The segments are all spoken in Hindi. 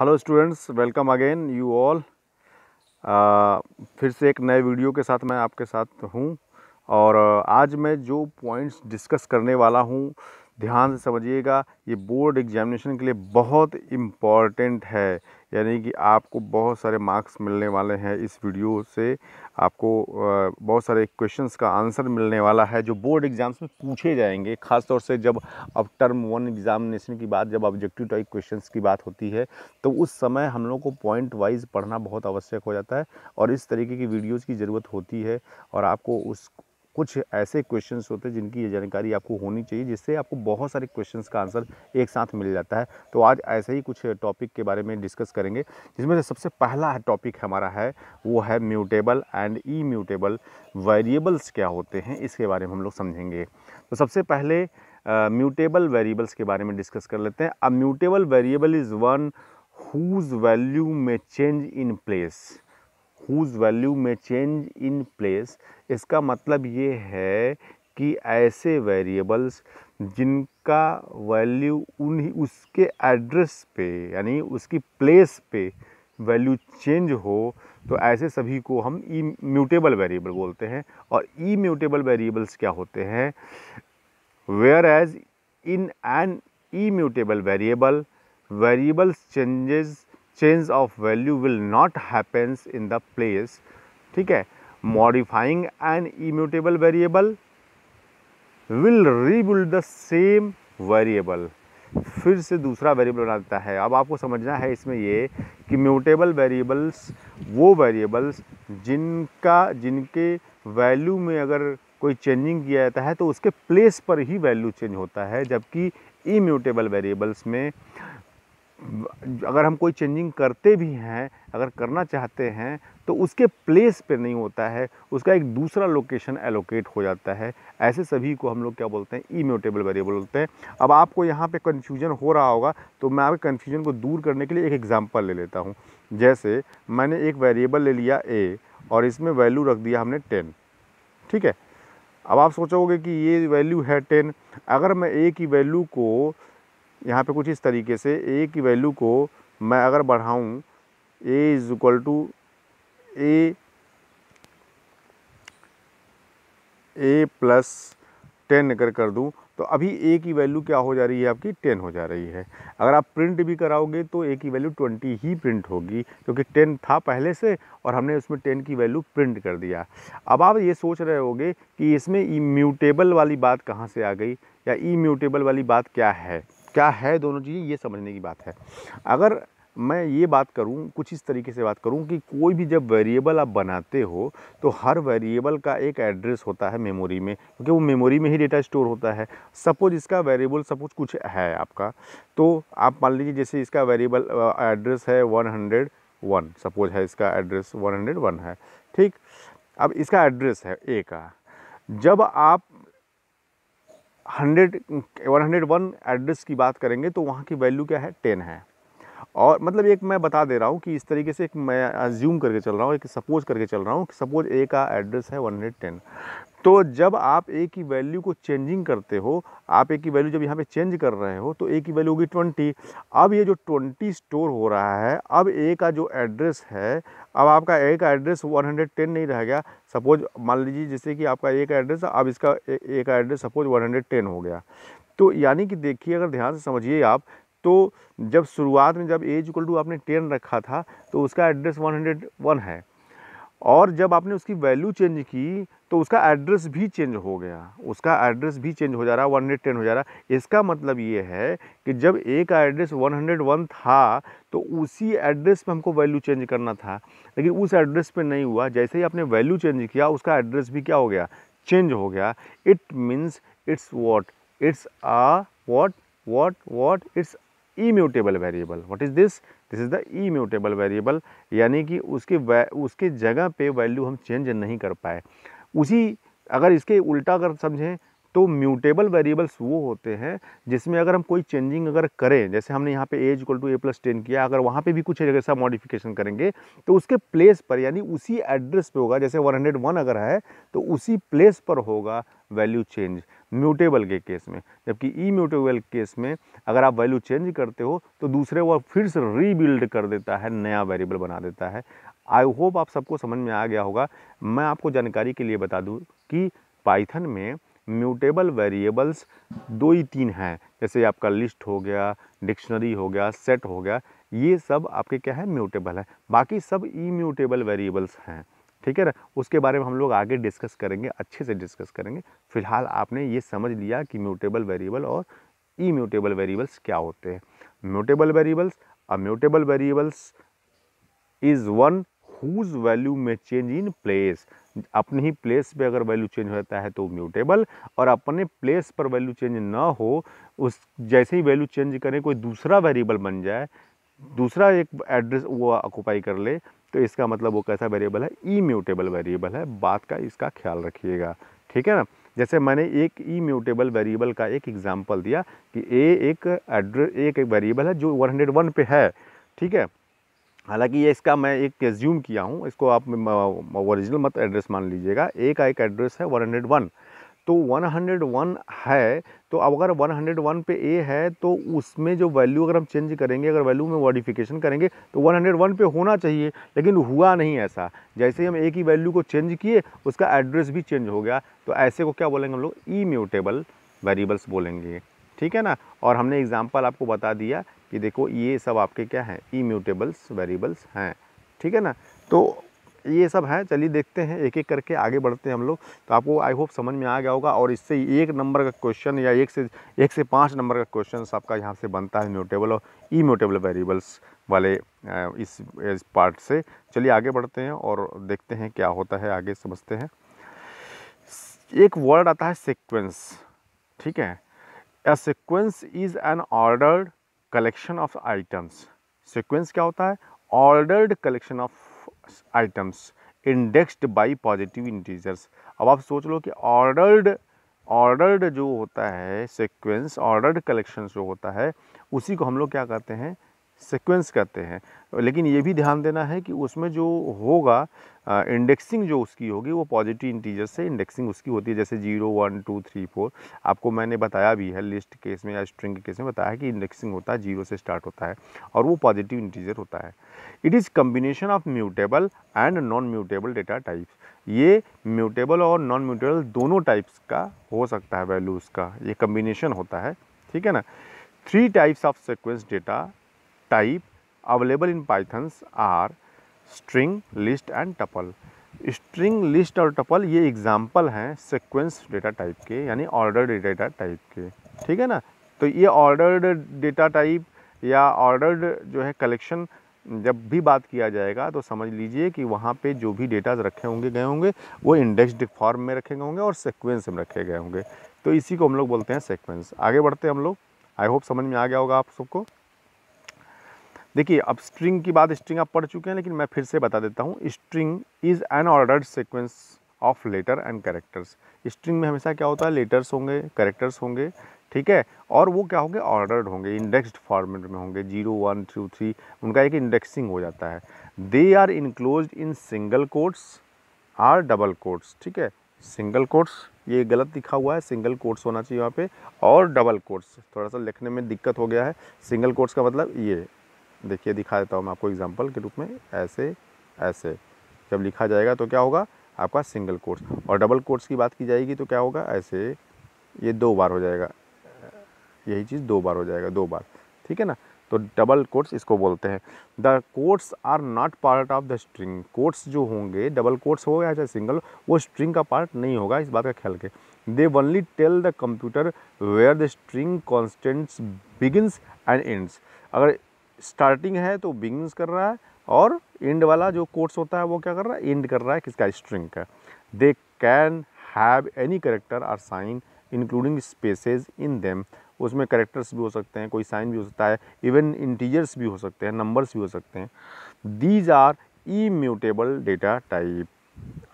Hello students welcome again you all फिर से एक नए वीडियो के साथ मैं आपके साथ हूँ और uh, आज मैं जो पॉइंट्स डिस्कस करने वाला हूँ ध्यान से समझिएगा ये बोर्ड एग्जामिनेशन के लिए बहुत इम्पॉर्टेंट है यानी कि आपको बहुत सारे मार्क्स मिलने वाले हैं इस वीडियो से आपको बहुत सारे क्वेश्चंस का आंसर मिलने वाला है जो बोर्ड एग्ज़ाम्स में पूछे जाएंगे ख़ासतौर से जब अब टर्म वन एग्ज़ामिनेशन की बात जब ऑब्जेक्टिव टाइप क्वेश्चंस की बात होती है तो उस समय हम लोग को पॉइंट वाइज पढ़ना बहुत आवश्यक हो जाता है और इस तरीके की वीडियोज़ की ज़रूरत होती है और आपको उस कुछ ऐसे क्वेश्चंस होते हैं जिनकी ये जानकारी आपको होनी चाहिए जिससे आपको बहुत सारे क्वेश्चंस का आंसर एक साथ मिल जाता है तो आज ऐसे ही कुछ टॉपिक के बारे में डिस्कस करेंगे जिसमें से सबसे पहला टॉपिक हमारा है वो है mutable and immutable variables क्या होते हैं इसके बारे में हम लोग समझेंगे तो सबसे पहले म्यूटेबल uh, वेरिएबल्स के बारे में डिस्कस कर लेते हैं a mutable variable is one whose value में change in place whose value में चेंज इन प्लेस इसका मतलब ये है कि ऐसे वेरिएबल्स जिनका वैल्यू उन उसके एड्रेस पे यानी उसकी प्लेस पे वैल्यू चेंज हो तो ऐसे सभी को हम ई म्यूटेबल वेरिएबल बोलते हैं और ई म्यूटेबल वेरिएबल्स क्या होते हैं whereas in an immutable variable variables changes change of value will not happens in the place ठीक है modifying an immutable variable will rebuild the same variable फिर से दूसरा वेरिएबल बनाता है अब आपको समझना है इसमें ये कि म्यूटेबल वेरिएबल्स वो वेरिएबल्स जिनका जिनके वैल्यू में अगर कोई चेंजिंग किया जाता है तो उसके प्लेस पर ही वैल्यू चेंज होता है जबकि इम्यूटेबल वेरिएबल्स में अगर हम कोई चेंजिंग करते भी हैं अगर करना चाहते हैं तो उसके प्लेस पे नहीं होता है उसका एक दूसरा लोकेशन एलोकेट हो जाता है ऐसे सभी को हम लोग क्या बोलते हैं ई म्यूटेबल वेरिएबल बोलते हैं अब आपको यहाँ पे कन्फ्यूजन हो रहा होगा तो मैं आपके कन्फ्यूजन को दूर करने के लिए एक एग्ज़ाम्पल ले लेता हूँ जैसे मैंने एक वेरिएबल ले लिया ए और इसमें वैल्यू रख दिया हमने टेन ठीक है अब आप सोचोगे कि ये वैल्यू है टेन अगर मैं ए की वैल्यू को यहाँ पे कुछ इस तरीके से ए की वैल्यू को मैं अगर बढ़ाऊँ A is equal to A A plus ten अगर कर दूँ तो अभी ए की वैल्यू क्या हो जा रही है आपकी टेन हो जा रही है अगर आप प्रिंट भी कराओगे तो ए की वैल्यू ट्वेंटी ही प्रिंट होगी क्योंकि टेन था पहले से और हमने उसमें टेन की वैल्यू प्रिंट कर दिया अब आप ये सोच रहे होगे कि इसमें ई म्यूटेबल वाली बात कहाँ से आ गई या ई म्यूटेबल वाली बात क्या है क्या है दोनों चीज़ें ये समझने की बात है अगर मैं ये बात करूं कुछ इस तरीके से बात करूं कि कोई भी जब वेरिएबल आप बनाते हो तो हर वेरिएबल का एक एड्रेस होता है मेमोरी में क्योंकि वो मेमोरी में ही डेटा स्टोर होता है सपोज इसका वेरिएबल सपोज कुछ है आपका तो आप मान लीजिए जैसे इसका वेरिएबल एड्रेस है वन वन सपोज है इसका एड्रेस वन हंड्रेड वन है ठीक अब इसका एड्रेस है ए का जब आप hundred one hundred one address की बात करेंगे तो वहाँ की वैल्यू क्या है टेन है और मतलब एक मैं बता दे रहा हूँ कि इस तरीके से एक मैं ज्यूम करके चल रहा हूँ एक सपोज करके चल रहा हूँ कि सपोज ए का एड्रेस है वन हंड्रेड टेन तो जब आप ए की वैल्यू को चेंजिंग करते हो आप ए की वैल्यू जब यहाँ पे चेंज कर रहे हो तो ए की वैल्यू होगी ट्वेंटी अब ये जो ट्वेंटी स्टोर हो रहा है अब ए का जो एड्रेस है अब आपका एक एड्रेस 110 नहीं रह गया सपोज मान लीजिए जैसे कि आपका एक एड्रेस अब इसका एक एड्रेस सपोज 110 हो गया तो यानी कि देखिए अगर ध्यान से समझिए आप तो जब शुरुआत में जब एज इक्वल टू आपने टेन रखा था तो उसका एड्रेस वन हंड्रेड वन है और जब आपने उसकी वैल्यू चेंज की तो उसका एड्रेस भी चेंज हो गया उसका एड्रेस भी चेंज हो जा रहा है वन हंड्रेड टेन हो जा रहा है इसका मतलब ये है कि जब एक एड्रेस वन हंड्रेड वन था तो उसी एड्रेस पे हमको वैल्यू चेंज करना था लेकिन उस एड्रेस पे नहीं हुआ जैसे ही आपने वैल्यू चेंज किया उसका एड्रेस भी क्या हो गया चेंज हो गया it means it's what it's uh what what what it's immutable variable what is this this is the immutable variable यानी कि उसके उसके जगह पे वैल्यू हम चेंज नहीं कर पाए उसी अगर इसके उल्टा अगर समझें तो म्यूटेबल वेरिएबल्स वो होते हैं जिसमें अगर हम कोई चेंजिंग अगर करें जैसे हमने यहाँ पे A's equal to A plus ten किया अगर वहाँ पे भी कुछ ऐसा मॉडिफिकेशन करेंगे तो उसके प्लेस पर यानी उसी एड्रेस पे होगा जैसे 101 अगर है तो उसी प्लेस पर होगा वैल्यू चेंज म्यूटेबल के केस में जबकि ई म्यूटेबल केस में अगर आप वैल्यू चेंज करते हो तो दूसरे वो फिर से रीबिल्ड कर देता है नया वेरिएबल बना देता है आई होप आप सबको समझ में आ गया होगा मैं आपको जानकारी के लिए बता दूँ कि पाइथन में म्यूटेबल वेरिएबल्स दो ही तीन हैं जैसे आपका लिस्ट हो गया डिक्शनरी हो गया सेट हो गया ये सब आपके क्या है म्यूटेबल है बाकी सब ई म्यूटेबल वेरिएबल्स हैं ठीक है ना उसके बारे में हम लोग आगे डिस्कस करेंगे अच्छे से डिस्कस करेंगे फिलहाल आपने ये समझ लिया कि म्यूटेबल वेरिएबल और ई म्यूटेबल वेरिएबल्स क्या होते हैं mutable variables immutable variables is one whose value में चेंज इन प्लेस अपने ही प्लेस पे अगर वैल्यू चेंज हो जाता है तो म्यूटेबल और अपने प्लेस पर वैल्यू चेंज ना हो उस जैसे ही वैल्यू चेंज करें कोई दूसरा वेरिएबल बन जाए दूसरा एक एड्रेस वो ऑक्यूपाई कर ले तो इसका मतलब वो कैसा वेरिएबल है ई म्यूटेबल वेरिएबल है बात का इसका ख्याल रखिएगा ठीक है ना जैसे मैंने एक ई म्यूटेबल वेरिएबल का एक एग्जाम्पल दिया कि ए एक एड्रेस एक, वेरिएबल है जो वन पे है ठीक है हालांकि ये इसका मैं एक रेज्यूम किया हूँ इसको आप ओरिजिनल मत एड्रेस मान लीजिएगा ए का एक एड्रेस है 101 तो 101 है तो अब अगर 101 पे ए है तो उसमें जो वैल्यू अगर हम चेंज करेंगे अगर वैल्यू में मॉडिफिकेशन करेंगे तो 101 पे होना चाहिए लेकिन हुआ नहीं ऐसा जैसे ही हम ए की वैल्यू को चेंज किए उसका एड्रेस भी चेंज हो गया तो ऐसे को क्या बोलेंगे हम लोग ई म्यूटेबल वेरिएबल्स बोलेंगे ठीक है ना और हमने एग्ज़ाम्पल आपको बता दिया कि देखो ये सब आपके क्या हैं इम्यूटेबल्स वेरिएबल्स हैं ठीक है ना तो ये सब है चलिए देखते हैं एक एक करके आगे बढ़ते हैं हम लोग तो आपको आई होप समझ में आ गया होगा और इससे एक नंबर का क्वेश्चन या एक से एक से पाँच नंबर का क्वेश्चन आपका यहाँ से बनता है म्यूटेबल और ई म्यूटेबल वेरिएबल्स वाले इस, इस पार्ट से चलिए आगे बढ़ते हैं और देखते हैं क्या होता है आगे समझते हैं एक वर्ड आता है सिक्वेंस ठीक है A sequence is an ordered collection of items. Sequence क्या होता है Ordered collection of items indexed by positive integers. अब आप सोच लो कि ordered ordered जो होता है sequence ordered collection जो होता है उसी को हम लोग क्या कहते हैं सिक्वेंस कहते हैं लेकिन ये भी ध्यान देना है कि उसमें जो होगा इंडेक्सिंग जो उसकी होगी वो पॉजिटिव इंटीजर से इंडेक्सिंग उसकी होती है जैसे zero one two three four आपको मैंने बताया भी है लिस्ट केस में या स्ट्रिंग के केस में बताया है कि इंडेक्सिंग होता है जीरो से स्टार्ट होता है और वो पॉजिटिव इंटीजर होता है it is combination of mutable and non mutable data types ये म्यूटेबल और नॉन म्यूटेबल दोनों टाइप्स का हो सकता है वैल्यूज़ का ये कम्बिनेशन होता है ठीक है ना three types of sequence data type available in Python's are string list and tuple string list और टपल ये एग्जाम्पल हैं सिक्वेंस डेटा टाइप के यानी ऑर्डर डेटा टाइप के ठीक है ना तो ये ऑर्डर्ड डेटा टाइप या ऑर्डर्ड जो है कलेक्शन जब भी बात किया जाएगा तो समझ लीजिए कि वहाँ पे जो भी डेटाज रखे होंगे गए होंगे वो इंडेक्सड फॉर्म में रखे गए होंगे और सिक्वेंस में रखे गए होंगे तो इसी को हम लोग बोलते हैं सिक्वेंस आगे बढ़ते हैं हम लोग आई होप समझ में आ गया होगा आप सबको देखिए अब स्ट्रिंग की बात स्ट्रिंग आप पढ़ चुके हैं लेकिन मैं फिर से बता देता हूँ string is an ordered sequence of letter and characters string में हमेशा क्या होता है लेटर्स होंगे करेक्टर्स होंगे ठीक है और वो क्या होंगे ऑर्डर्ड होंगे इंडेक्स्ड फॉर्मेट में होंगे जीरो वन टू थ्री उनका एक इंडेक्सिंग हो जाता है they are enclose in single quotes or double quotes ठीक है सिंगल कोट्स ये गलत लिखा हुआ है सिंगल कोट्स होना चाहिए यहाँ पे और डबल कोट्स थोड़ा सा लिखने में दिक्कत हो गया है सिंगल कोट्स का मतलब ये देखिए दिखा देता हूँ मैं आपको एग्जाम्पल के रूप में ऐसे ऐसे जब लिखा जाएगा तो क्या होगा आपका सिंगल कोर्स और डबल कोर्स की बात की जाएगी तो क्या होगा ऐसे ये दो बार हो जाएगा यही चीज़ दो बार हो जाएगा दो बार ठीक है ना तो डबल कोर्स इसको बोलते हैं the quotes are not part of the string quotes जो होंगे डबल कोर्स हो या चाहे सिंगल वो स्ट्रिंग का पार्ट नहीं होगा इस बात का ख्याल के they only tell the computer where the string constants begins and ends अगर स्टार्टिंग है तो बिगिनस कर रहा है और एंड वाला जो कोर्स होता है वो क्या कर रहा है एंड कर रहा है किसका स्ट्रिंग का they can have any character or sign including spaces in them उसमें करेक्टर्स भी हो सकते हैं कोई साइन भी हो सकता है इवन इंटीजर्स भी हो सकते हैं नंबर्स भी हो सकते हैं these are immutable data type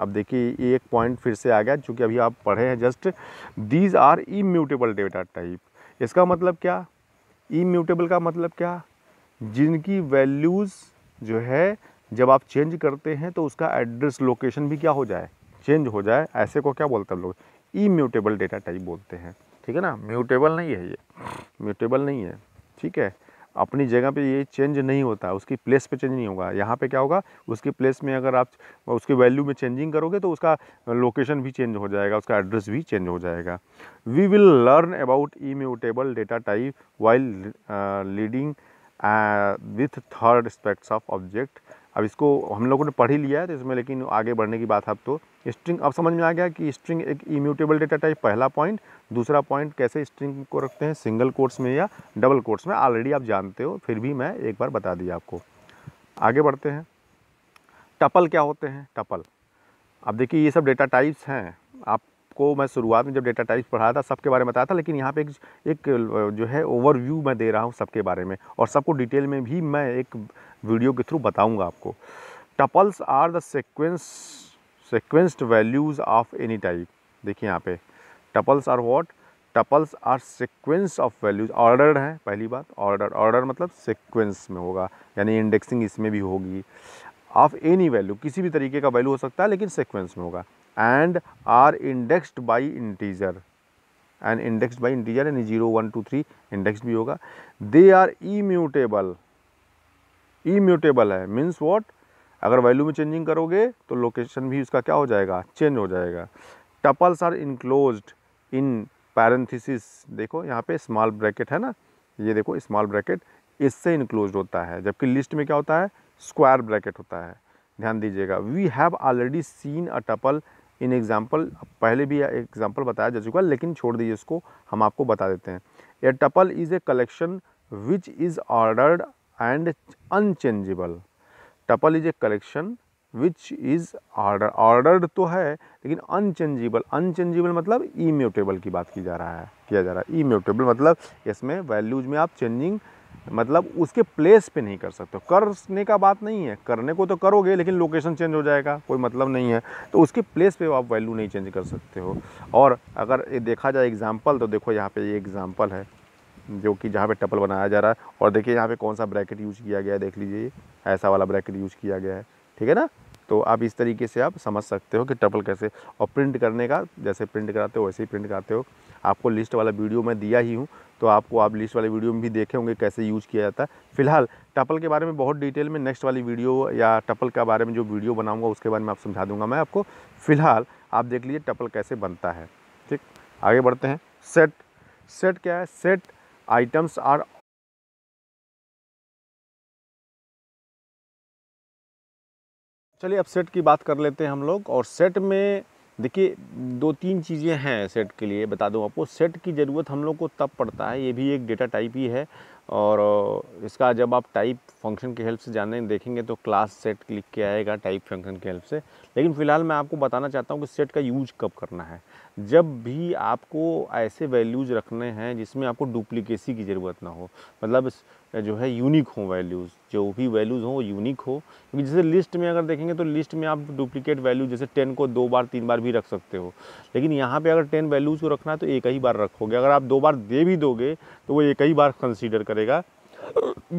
अब देखिए एक पॉइंट फिर से आ गया चूँकि अभी आप पढ़े हैं just these are immutable data type इसका मतलब क्या ई म्यूटेबल का मतलब क्या जिनकी वैल्यूज़ जो है जब आप चेंज करते हैं तो उसका एड्रेस लोकेशन भी क्या हो जाए चेंज हो जाए ऐसे को क्या बोलते हैं लोग ई म्यूटेबल डेटा टाइप बोलते हैं ठीक है ना म्यूटेबल नहीं है ये म्यूटेबल नहीं है ठीक है अपनी जगह पे ये चेंज नहीं होता उसकी प्लेस पे चेंज नहीं होगा यहाँ पे क्या होगा उसकी प्लेस में अगर आप उसकी वैल्यू में चेंजिंग करोगे तो उसका लोकेशन भी चेंज हो जाएगा उसका एड्रेस भी चेंज हो जाएगा we will learn about immutable data type while leading with third aspects of object अब इसको हम लोगों ने पढ़ ही लिया है तो इसमें लेकिन आगे बढ़ने की बात अब तो स्ट्रिंग अब समझ में आ गया कि स्ट्रिंग एक इम्यूटेबल डेटा टाइप पहला पॉइंट दूसरा पॉइंट कैसे स्ट्रिंग को रखते हैं सिंगल कोर्स में या डबल कोर्स में ऑलरेडी आप जानते हो फिर भी मैं एक बार बता दिया आपको आगे बढ़ते हैं टपल क्या होते हैं टपल अब देखिए ये सब डेटा टाइप्स हैं आप आपको मैं शुरुआत में जब डेटा टाइप्स पढ़ा था सबके बारे में बताया था लेकिन यहाँ पे एक एक जो है ओवरव्यू मैं दे रहा हूँ सबके बारे में और सबको डिटेल में भी मैं एक वीडियो के थ्रू बताऊँगा आपको tuples are the sequence sequenced values of any type देखिए यहाँ पे tuples are what tuples are sequence of values order हैं पहली बात ऑर्डर ऑर्डर मतलब सिक्वेंस में होगा यानी इंडेक्सिंग इसमें भी होगी ऑफ एनी वैल्यू किसी भी तरीके का वैल्यू हो सकता है लेकिन सिक्वेंस में होगा and are indexed by integer and indexed by integer यानी zero one two three index भी होगा दे आर इम्यूटेबल इम्यूटेबल है मीन्स वॉट अगर वैल्यू में चेंजिंग करोगे तो लोकेशन भी उसका क्या हो जाएगा चेंज हो जाएगा tuples are enclose in parenthesis देखो यहाँ पे स्मॉल ब्रैकेट है ना ये देखो स्मॉल ब्रैकेट इससे इनक्लोज होता है जबकि लिस्ट में क्या होता है स्क्वायर ब्रैकेट होता है ध्यान दीजिएगा we have already seen a tuple in example पहले भी एग्ज़ाम्पल बताया जा चुका है लेकिन छोड़ दीजिए इसको हम आपको बता देते हैं a tuple is a collection which is ordered and unchangeable tuple is a collection which is order ordered तो है लेकिन अनचेंजेबल अनचेंजेबल मतलब ई म्यूटेबल की बात की जा रहा है किया जा रहा है ई म्यूटेबल मतलब इसमें वैल्यूज में आप चेंजिंग मतलब उसके प्लेस पे नहीं कर सकते करने का बात नहीं है करने को तो करोगे लेकिन लोकेशन चेंज हो जाएगा कोई मतलब नहीं है तो उसके प्लेस पे आप वैल्यू नहीं चेंज कर सकते हो और अगर ये देखा जाए एग्ज़ाम्पल तो देखो यहाँ पे ये एग्ज़ाम्पल है जो कि जहाँ पे टपल बनाया जा रहा है और देखिए यहाँ पे कौन सा ब्रैकेट यूज किया गया है देख लीजिए ऐसा वाला ब्रैकेट यूज किया गया है ठीक है ना तो आप इस तरीके से आप समझ सकते हो कि टपल कैसे और प्रिंट करने का जैसे प्रिंट कराते हो वैसे ही प्रिंट कराते हो आपको लिस्ट वाला वीडियो मैं दिया ही हूँ तो आपको आप लिस्ट वाले वीडियो में भी देखे होंगे कैसे यूज़ किया जाता है फिलहाल टपल के बारे में बहुत डिटेल में नेक्स्ट वाली वीडियो या टपल के बारे में जो वीडियो बनाऊँगा उसके बारे में आप समझा दूंगा मैं आपको फ़िलहाल आप देख लीजिए टपल कैसे बनता है ठीक आगे बढ़ते हैं सेट सेट क्या है सेट आइटम्स आर चलिए अब सेट की बात कर लेते हैं हम लोग और सेट में देखिए दो तीन चीज़ें हैं सेट के लिए बता दूं आपको सेट की ज़रूरत हम लोग को तब पड़ता है ये भी एक डेटा टाइप ही है और इसका जब आप टाइप फंक्शन की हेल्प से जाने देखेंगे तो क्लास सेट लिख के आएगा टाइप फंक्शन की हेल्प से लेकिन फ़िलहाल मैं आपको बताना चाहता हूँ कि सेट का यूज कब करना है जब भी आपको ऐसे वैल्यूज़ रखने हैं जिसमें आपको डुप्लीकेसी की ज़रूरत ना हो मतलब जो है यूनिक हों वैल्यूज़ जो भी वैल्यूज़ हों वो यूनिक हो क्योंकि जैसे लिस्ट में अगर देखेंगे तो लिस्ट में आप डुप्लीकेट वैल्यू जैसे टेन को दो बार तीन बार भी रख सकते हो लेकिन यहाँ पे अगर टेन वैल्यूज़ को रखना है तो एक ही बार रखोगे अगर आप दो बार दे भी दोगे तो वो एक ही बार कंसिडर करेगा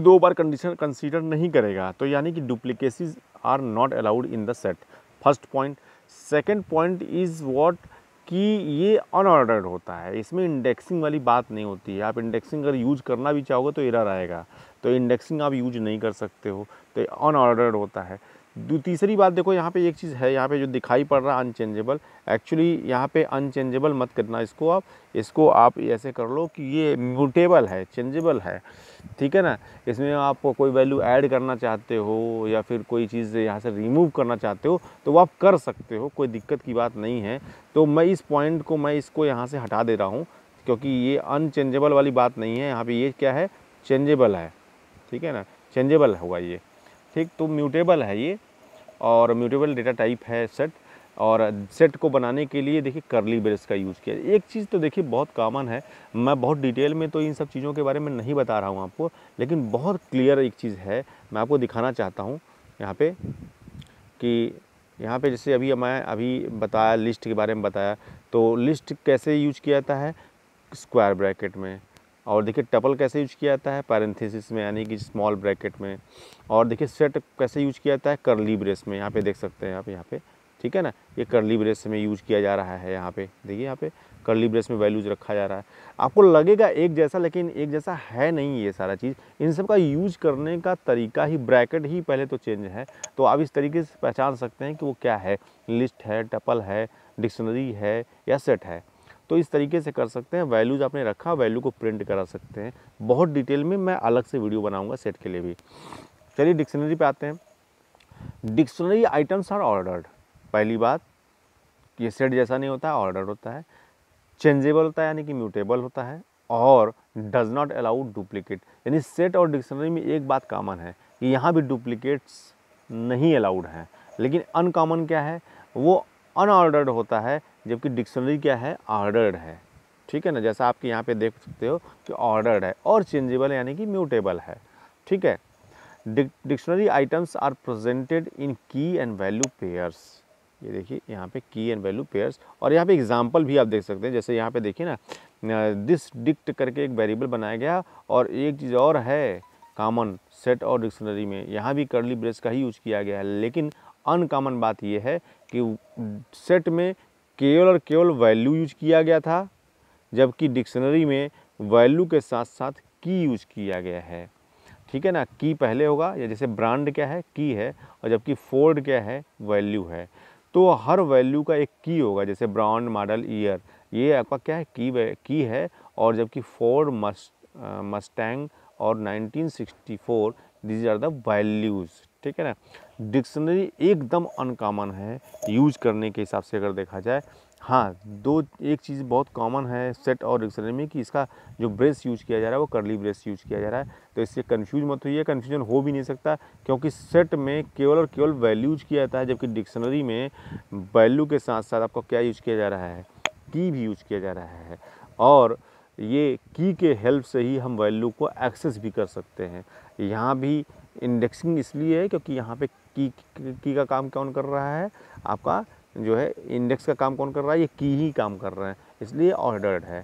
दो बार कंडीशन कंसिडर नहीं करेगा तो यानी कि duplicacies are not allowed in the set first point second point is what कि ये अनऑर्डर्ड होता है इसमें इंडेक्सिंग वाली बात नहीं होती है आप इंडेक्सिंग अगर यूज करना भी चाहोगे तो एरर आएगा तो इंडेक्सिंग आप यूज नहीं कर सकते हो तो अनऑर्डर्ड होता है तीसरी बात देखो यहाँ पे एक चीज़ है यहाँ पे जो दिखाई पड़ रहा है अनचेंजेबल एक्चुअली यहाँ पे अनचेंजेबल मत करना इसको आप इसको आप ऐसे कर लो कि ये म्यूटेबल है चेंजेबल है ठीक है ना इसमें आप कोई वैल्यू ऐड करना चाहते हो या फिर कोई चीज़ यहाँ से रिमूव करना चाहते हो तो आप कर सकते हो कोई दिक्कत की बात नहीं है तो मैं इस पॉइंट को मैं इसको यहाँ से हटा दे रहा हूँ क्योंकि ये अनचेंजेबल वाली बात नहीं है यहाँ पर ये क्या है चेंजेबल है ठीक है ना चेंजेबल होगा ये ठीक तो म्यूटेबल है ये और म्यूटेबल डेटा टाइप है सेट और सेट को बनाने के लिए देखिए करली ब्रेस का यूज़ किया एक चीज़ तो देखिए बहुत कॉमन है मैं बहुत डिटेल में तो इन सब चीज़ों के बारे में नहीं बता रहा हूँ आपको लेकिन बहुत क्लियर एक चीज़ है मैं आपको दिखाना चाहता हूँ यहाँ पे कि यहाँ पे जैसे अभी मैं अभी बताया लिस्ट के बारे में बताया तो लिस्ट कैसे यूज किया जाता है स्क्वायर ब्रैकेट में और देखिए टपल कैसे यूज किया जाता है पैरेंथेसिस में यानी कि स्मॉल ब्रैकेट में और देखिए सेट कैसे यूज किया जाता है करली ब्रेस में यहाँ पे देख सकते हैं आप यहाँ पे ठीक है ना ये करली ब्रेस में यूज किया जा रहा है यहाँ पे देखिए यहाँ पे करली ब्रेस में वैल्यूज रखा जा रहा है आपको लगेगा एक जैसा लेकिन एक जैसा है नहीं ये सारा चीज़ इन सब का यूज करने का तरीका ही ब्रैकेट ही पहले तो चेंज है तो आप इस तरीके से पहचान सकते हैं कि वो क्या है लिस्ट है टपल है डिक्शनरी है या सेट है तो इस तरीके से कर सकते हैं वैल्यूज़ आपने रखा वैल्यू को प्रिंट करा सकते हैं बहुत डिटेल में मैं अलग से वीडियो बनाऊँगा सेट के लिए भी चलिए डिक्शनरी पे आते हैं डिक्शनरी आइटम्स आर ऑर्डर्ड पहली बात ये सेट जैसा नहीं होता ऑर्डर होता है चेंजेबल होता है यानी कि म्यूटेबल होता है और डज नॉट अलाउ डुप्लीकेट यानी सेट और डिक्शनरी में एक बात कॉमन है कि यहाँ भी डुप्लीकेट्स नहीं अलाउड हैं लेकिन अनकॉमन क्या है वो अनऑर्डर्ड होता है जबकि डिक्शनरी क्या है ऑर्डर्ड है ठीक है ना जैसा आपके यहाँ पे देख सकते हो कि ऑर्डर्ड है और चेंजेबल यानी कि म्यूटेबल है ठीक है dictionary items are presented in key and value pairs ये देखिए यहाँ पे की एंड वैल्यू पेयर्स और यहाँ पे एग्जाम्पल भी आप देख सकते हैं जैसे यहाँ पे देखिए ना दिस डिक्ट करके एक वेरिएबल बनाया गया और एक चीज़ और है कॉमन सेट और डिक्शनरी में यहाँ भी कर्ली ब्रेस का ही यूज किया गया है लेकिन अनकॉमन बात यह है कि सेट में केवल और केवल वैल्यू यूज किया गया था जबकि डिक्शनरी में वैल्यू के साथ साथ की यूज किया गया है ठीक है ना की पहले होगा या जैसे ब्रांड क्या है की है और जबकि फोर्ड क्या है वैल्यू है तो हर वैल्यू का एक की होगा जैसे ब्रांड मॉडल ईयर ये आपका क्या है की की है और जबकि फोर्ड मस्ट मस्टैंग और 1964 दीज आर द वैल्यूज़ ठीक है ना डिक्शनरी एकदम अनकॉमन है यूज करने के हिसाब से अगर देखा जाए हाँ दो एक चीज़ बहुत कॉमन है सेट और डिक्शनरी में कि इसका जो ब्रेस यूज किया जा रहा है वो करली ब्रेस यूज किया जा रहा है तो इससे कन्फ्यूज मत होइए कन्फ्यूजन हो भी नहीं सकता क्योंकि सेट में केवल और केवल वैल्यूज किया जाता है जबकि डिक्शनरी में वैल्यू के साथ साथ आपका क्या यूज किया जा रहा है की भी यूज किया जा रहा है और ये की के हेल्प से ही हम वैल्यू को एक्सेस भी कर सकते हैं यहाँ भी इंडेक्सिंग इसलिए है क्योंकि यहाँ पे की की का काम कौन कर रहा है आपका जो है इंडेक्स का काम कौन कर रहा है ये की ही काम कर रहे हैं इसलिए ऑर्डर्ड है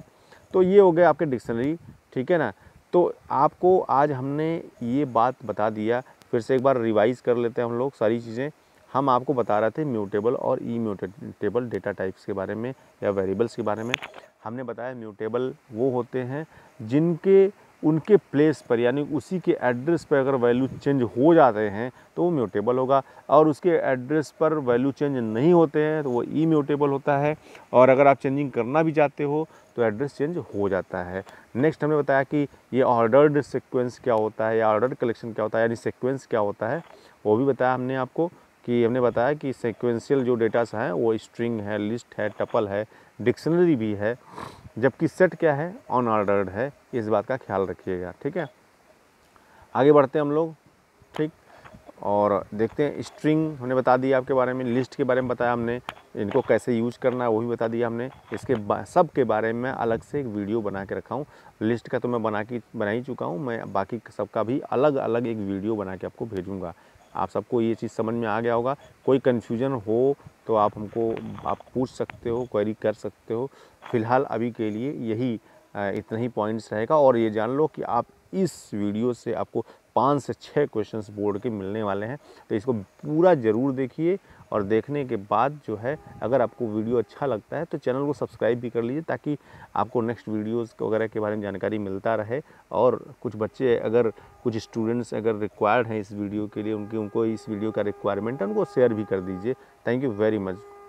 तो ये हो गए आपके डिक्शनरी ठीक है ना तो आपको आज हमने ये बात बता दिया फिर से एक बार रिवाइज़ कर लेते हैं हम लोग सारी चीज़ें हम आपको बता रहे थे म्यूटेबल और ई म्यूटेबल डेटा टाइप्स के बारे में या वेरिएबल्स के बारे में हमने बताया म्यूटेबल वो होते हैं जिनके उनके प्लेस पर यानी उसी के एड्रेस पर अगर वैल्यू चेंज हो जाते हैं तो वो म्यूटेबल होगा और उसके एड्रेस पर वैल्यू चेंज नहीं होते हैं तो वो ई म्यूटेबल होता है और अगर आप चेंजिंग करना भी चाहते हो तो एड्रेस चेंज हो जाता है नेक्स्ट हमने बताया कि ये ऑर्डर्ड सिक्वेंस क्या होता है या ऑर्डर्ड कलेक्शन क्या होता है यानी सिक्वेंस क्या होता है वो भी बताया हमने आपको कि हमने बताया कि सिक्वेंशियल जो डेटास हैं वो स्ट्रिंग है लिस्ट है टपल है डिक्शनरी भी है जबकि सेट क्या है ऑन ऑर्डर्ड है इस बात का ख्याल रखिएगा ठीक है आगे बढ़ते हैं हम लोग ठीक और देखते हैं स्ट्रिंग हमने बता दिया आपके बारे में लिस्ट के बारे में बताया हमने इनको कैसे यूज करना है वो भी बता दिया हमने इसके सब के बारे में अलग से एक वीडियो बना के रखा हूँ लिस्ट का तो मैं बना के बना ही चुका हूँ मैं बाकी सबका भी अलग अलग एक वीडियो बना के आपको भेजूँगा आप सबको ये चीज़ समझ में आ गया होगा कोई कन्फ्यूजन हो तो आप हमको आप पूछ सकते हो क्वेरी कर सकते हो फ़िलहाल अभी के लिए यही इतना ही पॉइंट्स रहेगा और ये जान लो कि आप इस वीडियो से आपको पाँच से छः क्वेश्चंस बोर्ड के मिलने वाले हैं तो इसको पूरा ज़रूर देखिए और देखने के बाद जो है अगर आपको वीडियो अच्छा लगता है तो चैनल को सब्सक्राइब भी कर लीजिए ताकि आपको नेक्स्ट वीडियोस वगैरह के बारे में जानकारी मिलता रहे और कुछ बच्चे अगर कुछ स्टूडेंट्स अगर रिक्वायर्ड हैं इस वीडियो के लिए उनके उनको इस वीडियो का रिक्वायरमेंट है उनको शेयर भी कर दीजिए थैंक यू वेरी मच